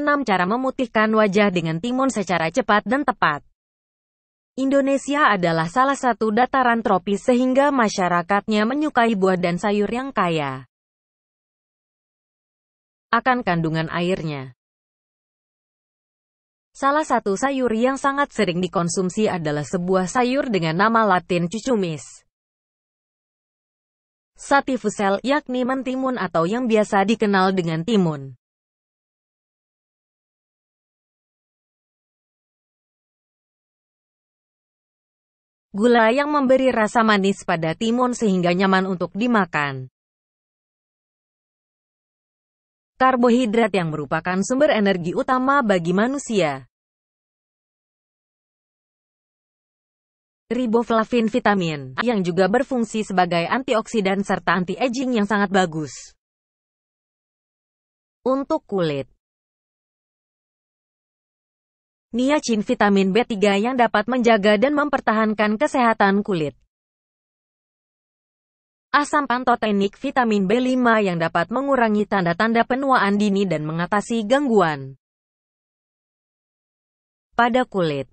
6. Cara memutihkan wajah dengan timun secara cepat dan tepat. Indonesia adalah salah satu dataran tropis sehingga masyarakatnya menyukai buah dan sayur yang kaya akan kandungan airnya. Salah satu sayur yang sangat sering dikonsumsi adalah sebuah sayur dengan nama latin cucumis. Satifusel, yakni mentimun atau yang biasa dikenal dengan timun. Gula yang memberi rasa manis pada timun sehingga nyaman untuk dimakan. Karbohidrat yang merupakan sumber energi utama bagi manusia. Riboflavin vitamin yang juga berfungsi sebagai antioksidan serta anti-aging yang sangat bagus. Untuk kulit, niacin vitamin B3 yang dapat menjaga dan mempertahankan kesehatan kulit. Asam pantotenik vitamin B5 yang dapat mengurangi tanda-tanda penuaan dini dan mengatasi gangguan pada kulit.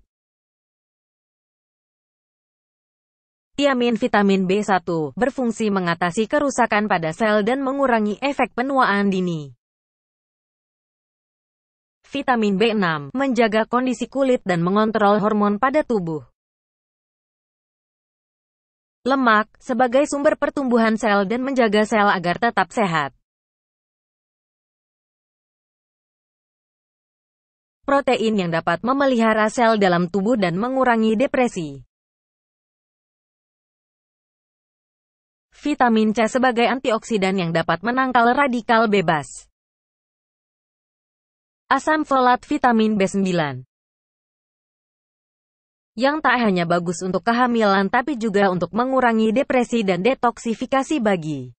Tiamin vitamin B1 berfungsi mengatasi kerusakan pada sel dan mengurangi efek penuaan dini vitamin B6, menjaga kondisi kulit dan mengontrol hormon pada tubuh. Lemak, sebagai sumber pertumbuhan sel dan menjaga sel agar tetap sehat. Protein yang dapat memelihara sel dalam tubuh dan mengurangi depresi. Vitamin C sebagai antioksidan yang dapat menangkal radikal bebas. Asam folat vitamin B9 yang tak hanya bagus untuk kehamilan tapi juga untuk mengurangi depresi dan detoksifikasi bagi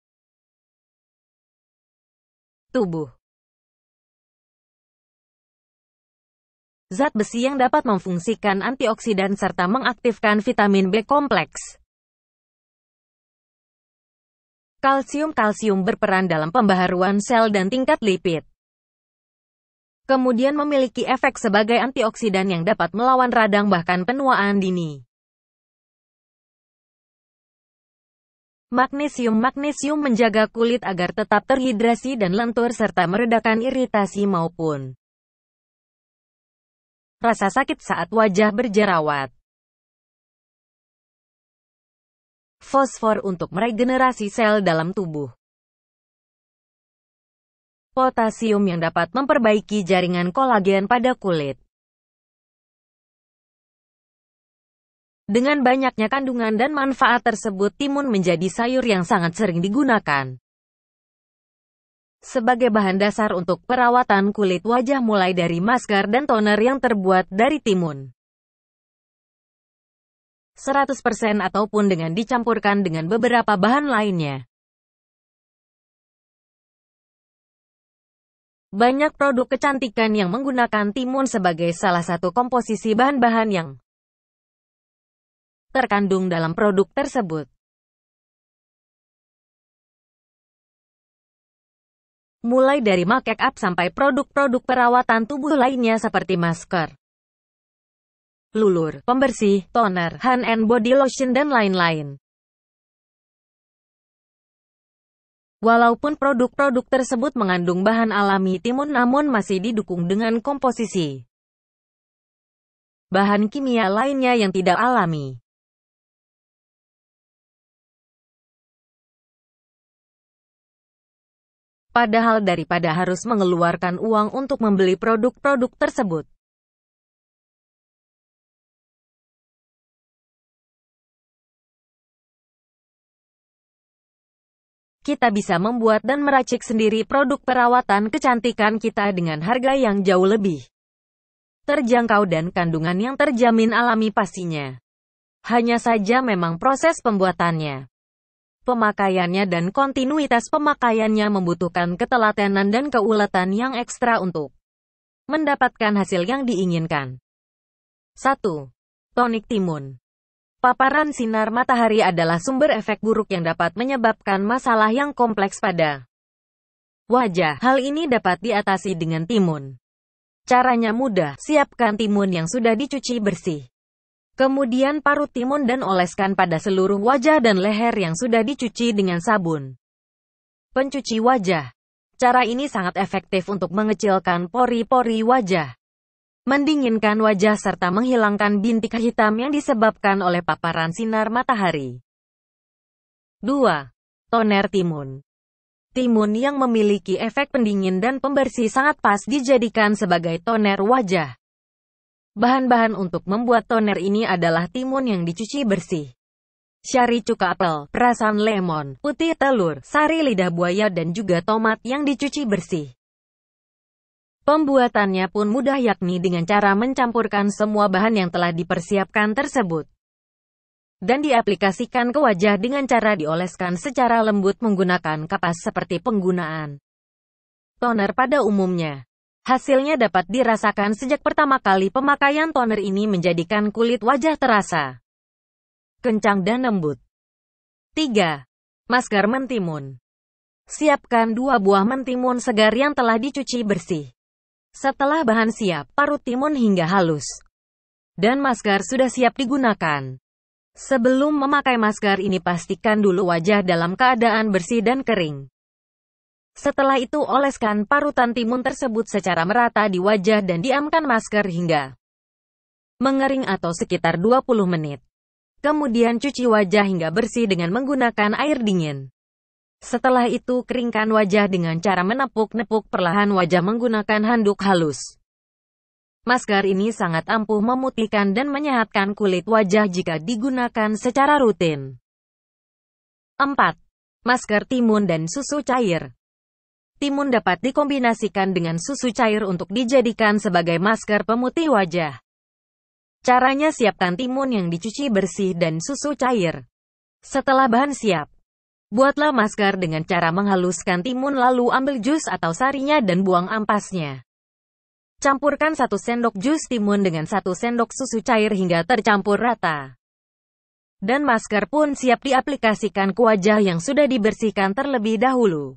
tubuh. Zat besi yang dapat memfungsikan antioksidan serta mengaktifkan vitamin B kompleks. Kalsium-kalsium berperan dalam pembaharuan sel dan tingkat lipid kemudian memiliki efek sebagai antioksidan yang dapat melawan radang bahkan penuaan dini. Magnesium Magnesium menjaga kulit agar tetap terhidrasi dan lentur serta meredakan iritasi maupun rasa sakit saat wajah berjerawat. Fosfor untuk meregenerasi sel dalam tubuh potasium yang dapat memperbaiki jaringan kolagen pada kulit. Dengan banyaknya kandungan dan manfaat tersebut, timun menjadi sayur yang sangat sering digunakan. Sebagai bahan dasar untuk perawatan kulit wajah mulai dari masker dan toner yang terbuat dari timun. 100% ataupun dengan dicampurkan dengan beberapa bahan lainnya. Banyak produk kecantikan yang menggunakan timun sebagai salah satu komposisi bahan-bahan yang terkandung dalam produk tersebut. Mulai dari make up sampai produk-produk perawatan tubuh lainnya seperti masker, lulur, pembersih, toner, hand and body lotion dan lain-lain. Walaupun produk-produk tersebut mengandung bahan alami timun namun masih didukung dengan komposisi bahan kimia lainnya yang tidak alami. Padahal daripada harus mengeluarkan uang untuk membeli produk-produk tersebut, kita bisa membuat dan meracik sendiri produk perawatan kecantikan kita dengan harga yang jauh lebih terjangkau dan kandungan yang terjamin alami pastinya. Hanya saja memang proses pembuatannya, pemakaiannya dan kontinuitas pemakaiannya membutuhkan ketelatenan dan keuletan yang ekstra untuk mendapatkan hasil yang diinginkan. 1. Tonik timun Paparan sinar matahari adalah sumber efek buruk yang dapat menyebabkan masalah yang kompleks pada wajah. Hal ini dapat diatasi dengan timun. Caranya mudah, siapkan timun yang sudah dicuci bersih. Kemudian parut timun dan oleskan pada seluruh wajah dan leher yang sudah dicuci dengan sabun. Pencuci wajah. Cara ini sangat efektif untuk mengecilkan pori-pori wajah mendinginkan wajah serta menghilangkan bintik hitam yang disebabkan oleh paparan sinar matahari. 2. Toner timun Timun yang memiliki efek pendingin dan pembersih sangat pas dijadikan sebagai toner wajah. Bahan-bahan untuk membuat toner ini adalah timun yang dicuci bersih, syari cuka apel, perasan lemon, putih telur, sari lidah buaya dan juga tomat yang dicuci bersih. Pembuatannya pun mudah yakni dengan cara mencampurkan semua bahan yang telah dipersiapkan tersebut dan diaplikasikan ke wajah dengan cara dioleskan secara lembut menggunakan kapas seperti penggunaan toner pada umumnya. Hasilnya dapat dirasakan sejak pertama kali pemakaian toner ini menjadikan kulit wajah terasa kencang dan lembut. 3. Masker mentimun. Siapkan dua buah mentimun segar yang telah dicuci bersih. Setelah bahan siap, parut timun hingga halus. Dan masker sudah siap digunakan. Sebelum memakai masker ini pastikan dulu wajah dalam keadaan bersih dan kering. Setelah itu oleskan parutan timun tersebut secara merata di wajah dan diamkan masker hingga mengering atau sekitar 20 menit. Kemudian cuci wajah hingga bersih dengan menggunakan air dingin. Setelah itu keringkan wajah dengan cara menepuk-nepuk perlahan wajah menggunakan handuk halus. Masker ini sangat ampuh memutihkan dan menyehatkan kulit wajah jika digunakan secara rutin. 4. Masker timun dan susu cair. Timun dapat dikombinasikan dengan susu cair untuk dijadikan sebagai masker pemutih wajah. Caranya siapkan timun yang dicuci bersih dan susu cair. Setelah bahan siap, Buatlah masker dengan cara menghaluskan timun lalu ambil jus atau sarinya dan buang ampasnya. Campurkan 1 sendok jus timun dengan 1 sendok susu cair hingga tercampur rata. Dan masker pun siap diaplikasikan ke wajah yang sudah dibersihkan terlebih dahulu.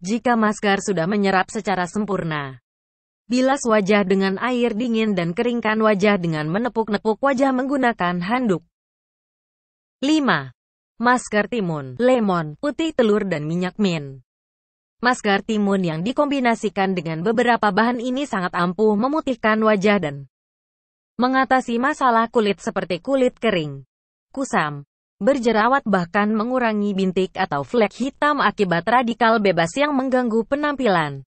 Jika masker sudah menyerap secara sempurna, bilas wajah dengan air dingin dan keringkan wajah dengan menepuk-nepuk wajah menggunakan handuk. 5. Masker timun, lemon, putih telur dan minyak mint. Masker timun yang dikombinasikan dengan beberapa bahan ini sangat ampuh memutihkan wajah dan mengatasi masalah kulit seperti kulit kering, kusam, berjerawat bahkan mengurangi bintik atau flek hitam akibat radikal bebas yang mengganggu penampilan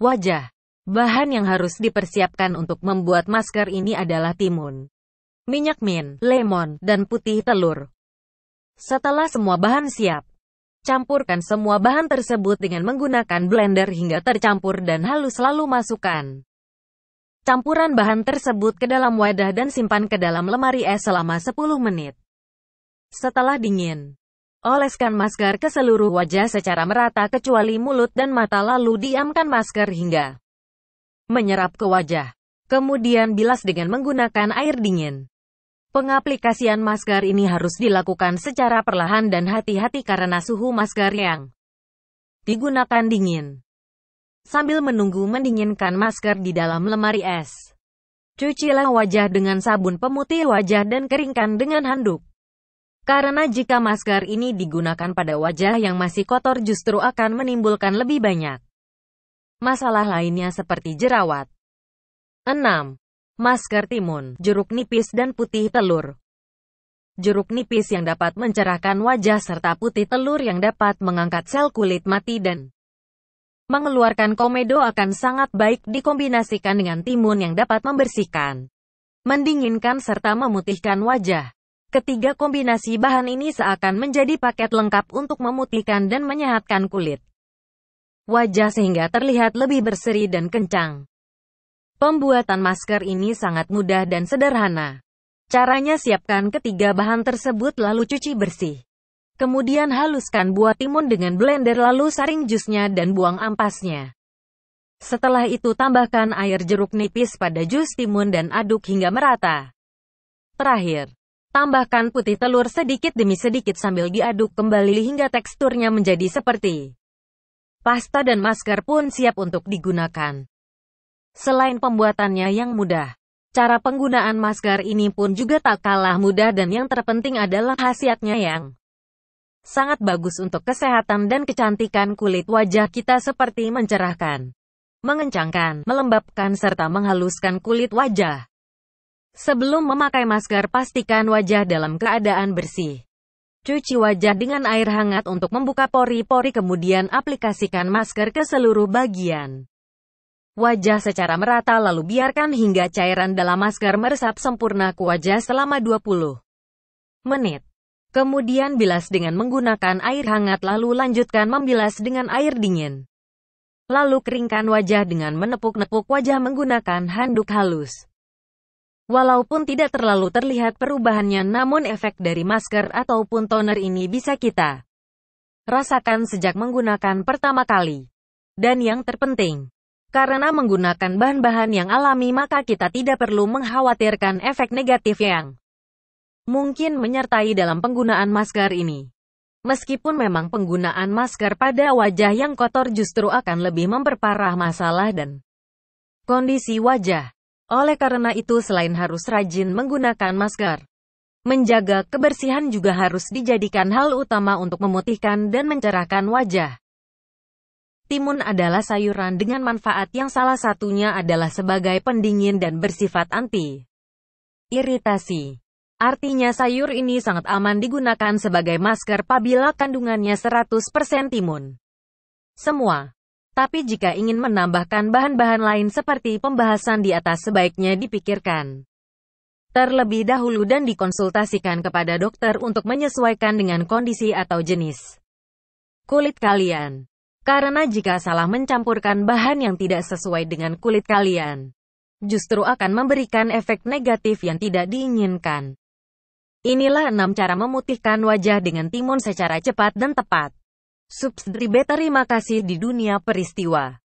wajah. Bahan yang harus dipersiapkan untuk membuat masker ini adalah timun, minyak mint, lemon, dan putih telur. Setelah semua bahan siap, campurkan semua bahan tersebut dengan menggunakan blender hingga tercampur dan halus lalu masukkan campuran bahan tersebut ke dalam wadah dan simpan ke dalam lemari es selama 10 menit. Setelah dingin, oleskan masker ke seluruh wajah secara merata kecuali mulut dan mata lalu diamkan masker hingga menyerap ke wajah. Kemudian bilas dengan menggunakan air dingin. Pengaplikasian masker ini harus dilakukan secara perlahan dan hati-hati karena suhu masker yang digunakan dingin. Sambil menunggu mendinginkan masker di dalam lemari es, cucilah wajah dengan sabun pemutih wajah dan keringkan dengan handuk. Karena jika masker ini digunakan pada wajah yang masih kotor justru akan menimbulkan lebih banyak masalah lainnya seperti jerawat. 6 masker timun, jeruk nipis dan putih telur. Jeruk nipis yang dapat mencerahkan wajah serta putih telur yang dapat mengangkat sel kulit mati dan mengeluarkan komedo akan sangat baik dikombinasikan dengan timun yang dapat membersihkan, mendinginkan serta memutihkan wajah. Ketiga kombinasi bahan ini seakan menjadi paket lengkap untuk memutihkan dan menyehatkan kulit wajah sehingga terlihat lebih berseri dan kencang. Pembuatan masker ini sangat mudah dan sederhana. Caranya siapkan ketiga bahan tersebut lalu cuci bersih. Kemudian haluskan buah timun dengan blender lalu saring jusnya dan buang ampasnya. Setelah itu tambahkan air jeruk nipis pada jus timun dan aduk hingga merata. Terakhir, tambahkan putih telur sedikit demi sedikit sambil diaduk kembali hingga teksturnya menjadi seperti pasta dan masker pun siap untuk digunakan. Selain pembuatannya yang mudah, cara penggunaan masker ini pun juga tak kalah mudah dan yang terpenting adalah khasiatnya yang sangat bagus untuk kesehatan dan kecantikan kulit wajah kita seperti mencerahkan, mengencangkan, melembabkan serta menghaluskan kulit wajah. Sebelum memakai masker pastikan wajah dalam keadaan bersih. Cuci wajah dengan air hangat untuk membuka pori-pori kemudian aplikasikan masker ke seluruh bagian wajah secara merata lalu biarkan hingga cairan dalam masker meresap sempurna ke wajah selama 20 menit. Kemudian bilas dengan menggunakan air hangat lalu lanjutkan membilas dengan air dingin. Lalu keringkan wajah dengan menepuk-nepuk wajah menggunakan handuk halus. Walaupun tidak terlalu terlihat perubahannya namun efek dari masker ataupun toner ini bisa kita rasakan sejak menggunakan pertama kali. Dan yang terpenting, karena menggunakan bahan-bahan yang alami maka kita tidak perlu mengkhawatirkan efek negatif yang mungkin menyertai dalam penggunaan masker ini. Meskipun memang penggunaan masker pada wajah yang kotor justru akan lebih memperparah masalah dan kondisi wajah. Oleh karena itu selain harus rajin menggunakan masker, menjaga kebersihan juga harus dijadikan hal utama untuk memutihkan dan mencerahkan wajah. Timun adalah sayuran dengan manfaat yang salah satunya adalah sebagai pendingin dan bersifat anti iritasi. Artinya sayur ini sangat aman digunakan sebagai masker apabila kandungannya 100% timun. Semua. Tapi jika ingin menambahkan bahan-bahan lain seperti pembahasan di atas sebaiknya dipikirkan terlebih dahulu dan dikonsultasikan kepada dokter untuk menyesuaikan dengan kondisi atau jenis kulit kalian. Karena jika salah mencampurkan bahan yang tidak sesuai dengan kulit kalian, justru akan memberikan efek negatif yang tidak diinginkan. Inilah 6 cara memutihkan wajah dengan timun secara cepat dan tepat. Subscribe terima kasih di dunia peristiwa.